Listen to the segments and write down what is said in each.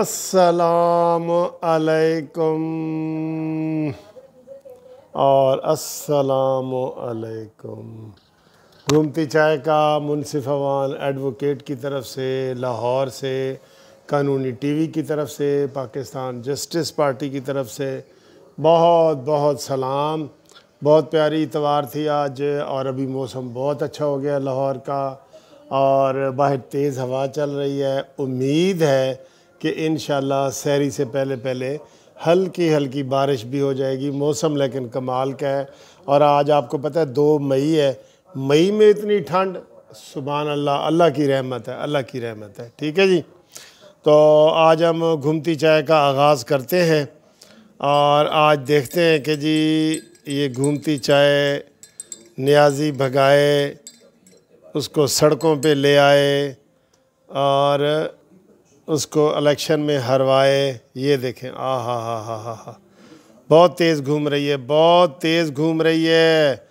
अस्सलाम वालेकुम और अस्सलाम वालेकुम चाय का मुनसिफ अवान एडवोकेट की तरफ से लाहौर से कानूनी टीवी की तरफ से पाकिस्तान जस्टिस पार्टी की तरफ से बहुत बहुत सलाम बहुत प्यारी इतवार थी आज और अभी मौसम बहुत अच्छा हो गया लाहौर का और बाहर तेज़ हवा चल रही है उम्मीद है कि इन शहरी से पहले पहले हल्की हल्की बारिश भी हो जाएगी मौसम लेकिन कमाल का है और आज आपको पता है दो मई है मई में इतनी ठंड सुबह अल्लाह अल्लाह की रहमत है अल्लाह की रहमत है ठीक है जी तो आज हम घूमती चाय का आगाज़ करते हैं और आज देखते हैं कि जी ये घूमती चाय न्याजी भगाए उसको सड़कों पे ले आए और उसको इलेक्शन में हरवाए ये देखें आ हा हा हा हा हा बहुत तेज़ घूम रही है बहुत तेज़ घूम रही है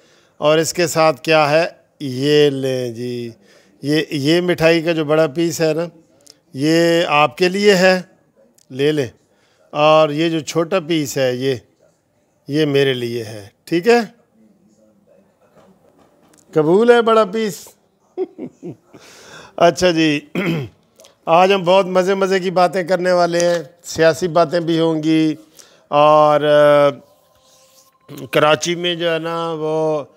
और इसके साथ क्या है ये लें जी ये ये मिठाई का जो बड़ा पीस है ना ये आपके लिए है ले लें और ये जो छोटा पीस है ये ये मेरे लिए है ठीक है कबूल है बड़ा पीस अच्छा जी आज हम बहुत मज़े मज़े की बातें करने वाले हैं सियासी बातें भी होंगी और आ, कराची में जो है ना वो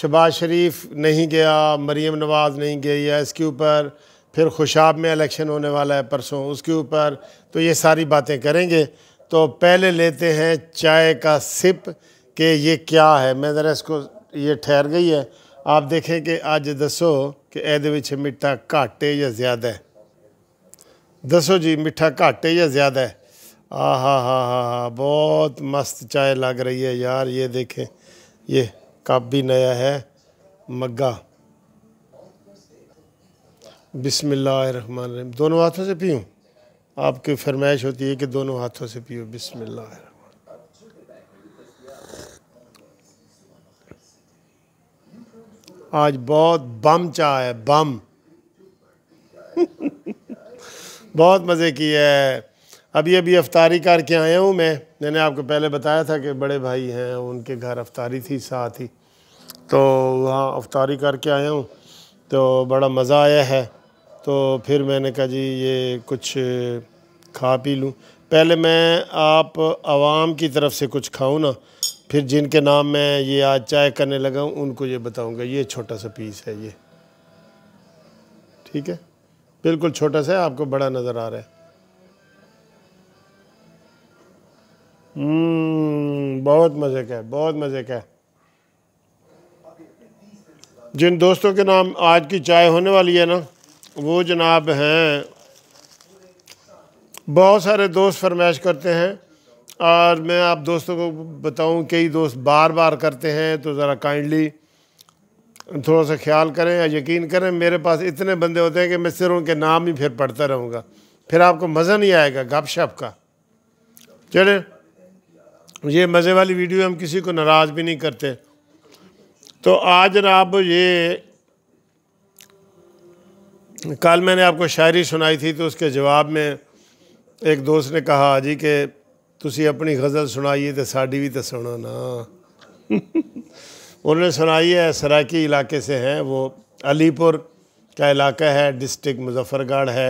शबाज शरीफ नहीं गया मरीम नवाज़ नहीं गई है इसके ऊपर फिर खुशाब में इलेक्शन होने वाला है परसों उसके ऊपर तो ये सारी बातें करेंगे तो पहले लेते हैं चाय का सिप कि ये क्या है मैं ज़रा इसको ये ठहर गई है आप देखें कि आज दसो कि ए मिट्टा घट है या ज़्यादा है दसो जी मिठा घट है या ज़्यादा है आ हा हा हा हा बहुत मस्त चाय लग रही है यार ये देखें ये कप भी नया है मग्गा बिसमिल्लाहमान दोनों हाथों से पीऊँ आपकी फरमाइश होती है कि दोनों हाथों से पियो बिसमिल्लाह आज बहुत बम चाय है बम बहुत मज़े की है अभी अभी अफ्तारी करके आया हूँ मैं मैंने आपको पहले बताया था कि बड़े भाई हैं उनके घर अफ्तारी थी साथ ही तो वहाँ अफ्तारी करके आया हूँ तो बड़ा मज़ा आया है तो फिर मैंने कहा जी ये कुछ खा पी लूँ पहले मैं आप आवाम की तरफ से कुछ खाऊँ ना फिर जिनके नाम मैं ये आज चाय करने लगा हूँ उनको ये बताऊँगा ये छोटा सा पीस है ये ठीक है बिल्कुल छोटा सा है आपको बड़ा नज़र आ रहा है हम्म, बहुत मज़े का है बहुत मज़े का है जिन दोस्तों के नाम आज की चाय होने वाली है ना वो जनाब हैं बहुत सारे दोस्त फरमाइश करते हैं और मैं आप दोस्तों को बताऊं कई दोस्त बार बार करते हैं तो ज़रा काइंडली थोड़ा सा ख्याल करें या यकीन करें मेरे पास इतने बंदे होते हैं कि मैं सिर्फ उनके नाम ही फिर पढ़ता रहूँगा फिर आपको मज़ा नहीं आएगा गप शप का चले ये मज़े वाली वीडियो हम किसी को नाराज़ भी नहीं करते तो आज आप ये कल मैंने आपको शायरी सुनाई थी तो उसके जवाब में एक दोस्त ने कहा जी कि तुम अपनी गज़ल सुनाइए तो साड़ी भी तो सुना ना उन्होंने सुनाई है सराकी इलाके से हैं वो अलीपुर का इलाका है डिस्ट्रिक्ट मुजफ्फरगढ़ है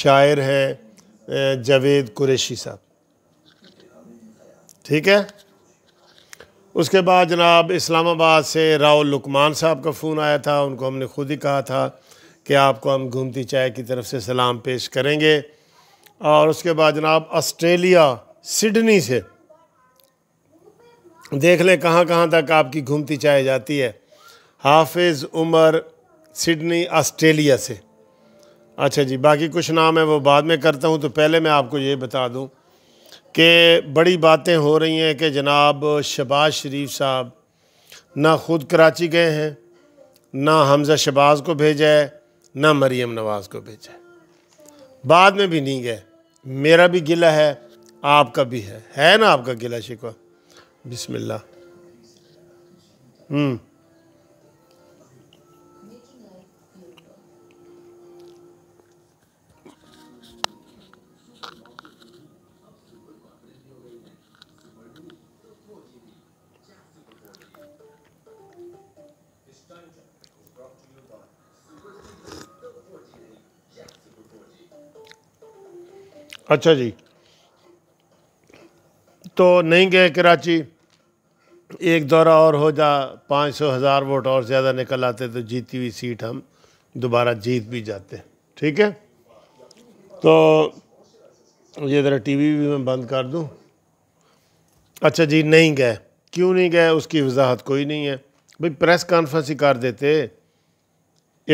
शायर हैं जावेद कुरेशी साहब ठीक है उसके बाद जनाब इस्लामाबाद से राहुल लुकमान साहब का फ़ोन आया था उनको हमने खुद ही कहा था कि आपको हम घूमती चाय की तरफ से सलाम पेश करेंगे और उसके बाद जनाब ऑस्ट्रेलिया सिडनी से देख लें कहाँ कहाँ तक आपकी घूमती चाय जाती है हाफिज़ उमर सिडनी ऑस्ट्रेलिया से अच्छा जी बाकी कुछ नाम है वो बाद में करता हूँ तो पहले मैं आपको ये बता दूँ कि बड़ी बातें हो रही हैं कि जनाब शबाज शरीफ साहब ना ख़ुद कराची गए हैं ना हमज़ा शबाज को भेजा है ना मरीम नवाज़ को भेजा है बाद में भी नहीं गए मेरा भी गिला है आपका भी है है ना आपका गिला शिकवा Bismillah. Mm. अच्छा जी तो नहीं गए कराची एक दौरा और हो जा पाँच सौ हज़ार वोट और ज़्यादा निकल आते तो जीती हुई सीट हम दोबारा जीत भी जाते ठीक है तो ये ज़रा टीवी भी मैं बंद कर दूं अच्छा जी नहीं गए क्यों नहीं गए उसकी वजाहत कोई नहीं है भाई प्रेस कॉन्फ्रेंस ही कर देते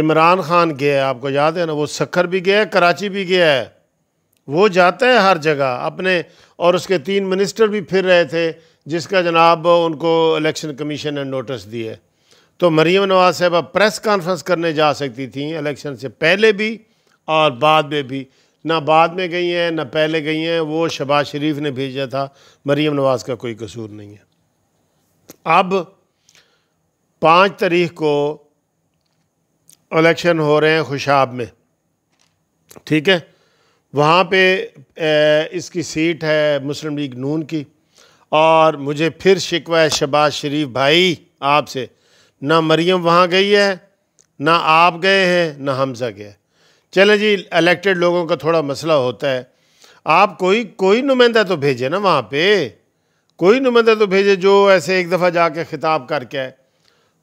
इमरान खान गया आपको याद है ना वो सखर भी गया कराची भी गया है वो जाता है हर जगह अपने और उसके तीन मिनिस्टर भी फिर रहे थे जिसका जनाब उनको इलेक्शन कमीशन ने नोटिस दिए तो मरीम नवाज अब प्रेस कॉन्फ्रेंस करने जा सकती थी इलेक्शन से पहले भी और बाद में भी ना बाद में गई हैं ना पहले गई हैं वो शबाज शरीफ ने भेजा था मरीम नवाज का कोई कसूर नहीं है अब पाँच तारीख को इलेक्शन हो रहे हैं खुशाब में ठीक है वहाँ पे इसकी सीट है मुस्लिम लीग नून की और मुझे फिर शिकवा है शबाज शरीफ भाई आपसे ना मरियम वहाँ गई है ना आप गए हैं ना हमजा गया चले जी इलेक्टेड लोगों का थोड़ा मसला होता है आप कोई कोई नुमाइंदा तो भेजे ना वहाँ पे कोई नुमाइंदा तो भेजे जो ऐसे एक दफ़ा जाके खिताब करके आए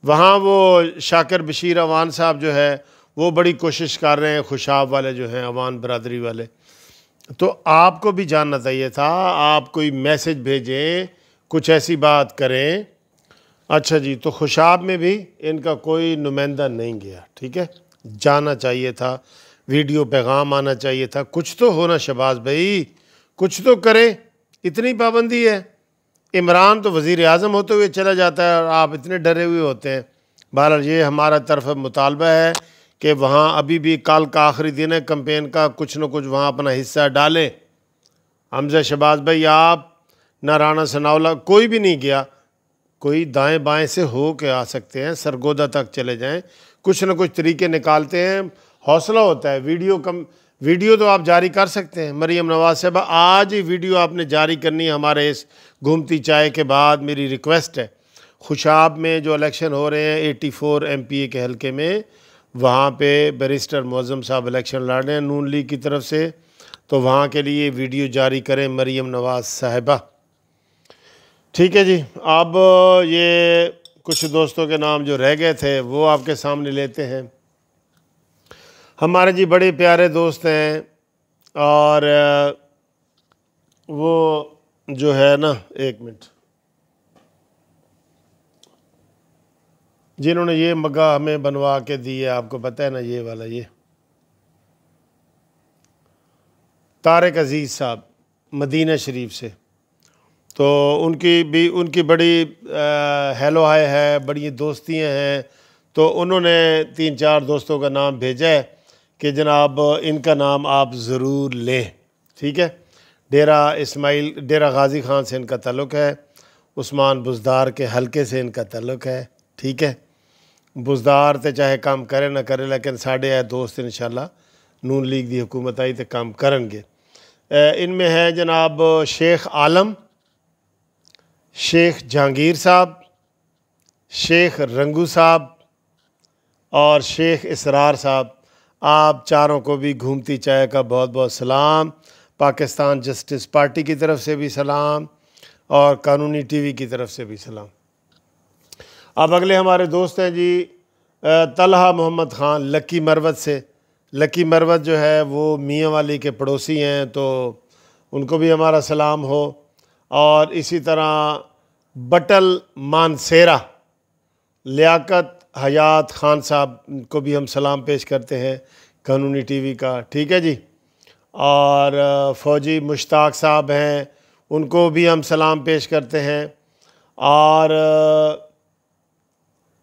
वहाँ वो शाकर बशीर अवान साहब जो है वो बड़ी कोशिश कर रहे हैं खुशाब वाले जो हैं अवान बरदरी वाले तो आपको भी जानना चाहिए था आप कोई मैसेज भेजें कुछ ऐसी बात करें अच्छा जी तो खुशाब में भी इनका कोई नुमाइंदा नहीं गया ठीक है जाना चाहिए था वीडियो पैगाम आना चाहिए था कुछ तो होना शबाज भाई कुछ तो करें इतनी पाबंदी है इमरान तो वज़ी अजम होते हुए चला जाता है और आप इतने डरे हुए होते हैं बहर ये हमारा तरफ मुतालबा है कि वहाँ अभी भी कल का आखिरी दिन है कंपेन का कुछ न कुछ वहाँ अपना हिस्सा डालें हमजा शहबाज भाई आप ना राना सनावला कोई भी नहीं गया कोई दाएं बाएं से हो के आ सकते हैं सरगोदा तक चले जाएं कुछ ना कुछ तरीके निकालते हैं हौसला होता है वीडियो कम वीडियो तो आप जारी कर सकते हैं मरीम नवाज साहब आज ही वीडियो आपने जारी करनी है हमारे इस घूमती चाय के बाद मेरी रिक्वेस्ट है खुशाब में जो इलेक्शन हो रहे हैं 84 एमपीए के हलके में वहाँ पे बैरिस्टर मौज़म साहब इलेक्शन लड़ रहे हैं नून लीग की तरफ से तो वहाँ के लिए वीडियो जारी करें मरीम नवाज़ साहबा ठीक है जी अब ये कुछ दोस्तों के नाम जो रह गए थे वो आपके सामने लेते हैं हमारे जी बड़े प्यारे दोस्त हैं और वो जो है ना एक मिनट जिन्होंने ये मग्गा हमें बनवा के दिए आपको पता है ना ये वाला ये तारक अजीज़ साहब मदीना शरीफ से तो उनकी भी उनकी बड़ी हेलो हाय है बड़ी दोस्तियां हैं तो उन्होंने तीन चार दोस्तों का नाम भेजा है कि जनाब इनका नाम आप ज़रूर लें ठीक है डेरा इस्माइल डेरा गाजी खान से इनका तल्लक है उस्मान बुजदार के हलके से इनका तल्लक है ठीक है बुजदार तो चाहे काम करे ना करे लेकिन साढ़े ਸਾਡੇ दोस्त इन शाला नून लीग की हुकूमत आई तो काम करे इनमें है जनाब शेख आलम शेख जहांगीर साहब शेख रंगू साहब और शेख इसरार साहब आप चारों को भी घूमती चाय का बहुत बहुत सलाम पाकिस्तान जस्टिस पार्टी की तरफ से भी सलाम और कानूनी टीवी की तरफ से भी सलाम अब अगले हमारे दोस्त हैं जी तलहा मोहम्मद ख़ान लकी मरवत से लकी मरवत जो है वो मियाँ वाली के पड़ोसी हैं तो उनको भी हमारा सलाम हो और इसी तरह बटल मानसेरा लियाकत हयात ख़ान साहब को भी हम सलाम पेश करते हैं कानूनी टीवी का ठीक है जी और फौजी मुश्ताक साहब हैं उनको भी हम सलाम पेश करते हैं और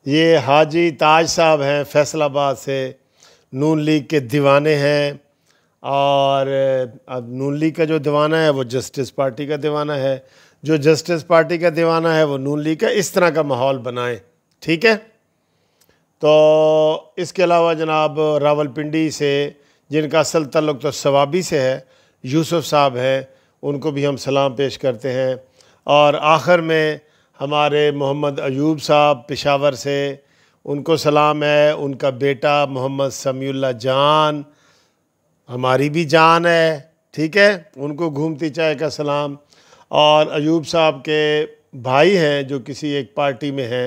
ये हाजी ताज साहब हैं फैसलाबाद से नून लीग के दीवाने हैं और अब नून लीग का जो दीवाना है वो जस्टिस पार्टी का दीवाना है जो जस्टिस पार्टी का दीवाना है वो नून लीग का इस तरह का माहौल बनाएं ठीक है तो इसके अलावा जनाब रावलपिंडी से जिनका असल तल्लक तो सवाबी से है यूसुफ साहब हैं उनको भी हम सलाम पेश करते हैं और आखिर में हमारे मोहम्मद अयूब साहब पेशावर से उनको सलाम है उनका बेटा मोहम्मद समीउल्ला जान हमारी भी जान है ठीक है उनको घूमती चाय का सलाम और अयूब साहब के भाई हैं जो किसी एक पार्टी में हैं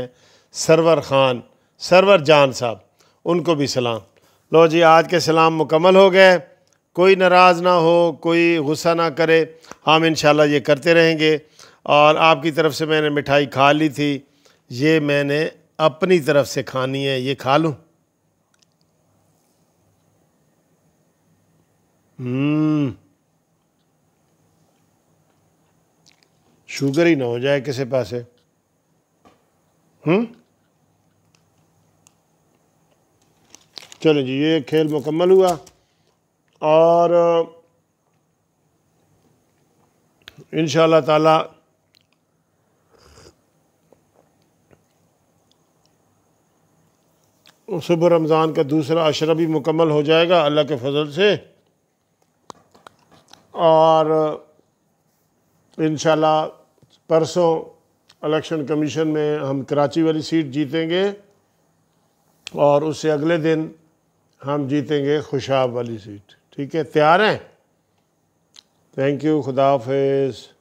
सरवर ख़ान सरवर जान साहब उनको भी सलाम लो जी आज के सलाम मुकम्मल हो गए कोई नाराज़ ना हो कोई गुस्सा ना करे हम इन ये करते रहेंगे और आपकी तरफ से मैंने मिठाई खा ली थी ये मैंने अपनी तरफ से खानी है ये खा लूँ हम्म। शुगर ही ना हो जाए किसी पास हम्म। चलो जी ये खेल मुकम्मल हुआ और इन ताला सुबह रमज़ान का दूसरा अशरा भी मुकम्मल हो जाएगा अल्लाह के फजल से और इन परसों इलेक्शन कमीशन में हम कराची वाली सीट जीतेंगे और उससे अगले दिन हम जीतेंगे खुशाब वाली सीट ठीक है तैयार हैं थैंक यू खुदाफिज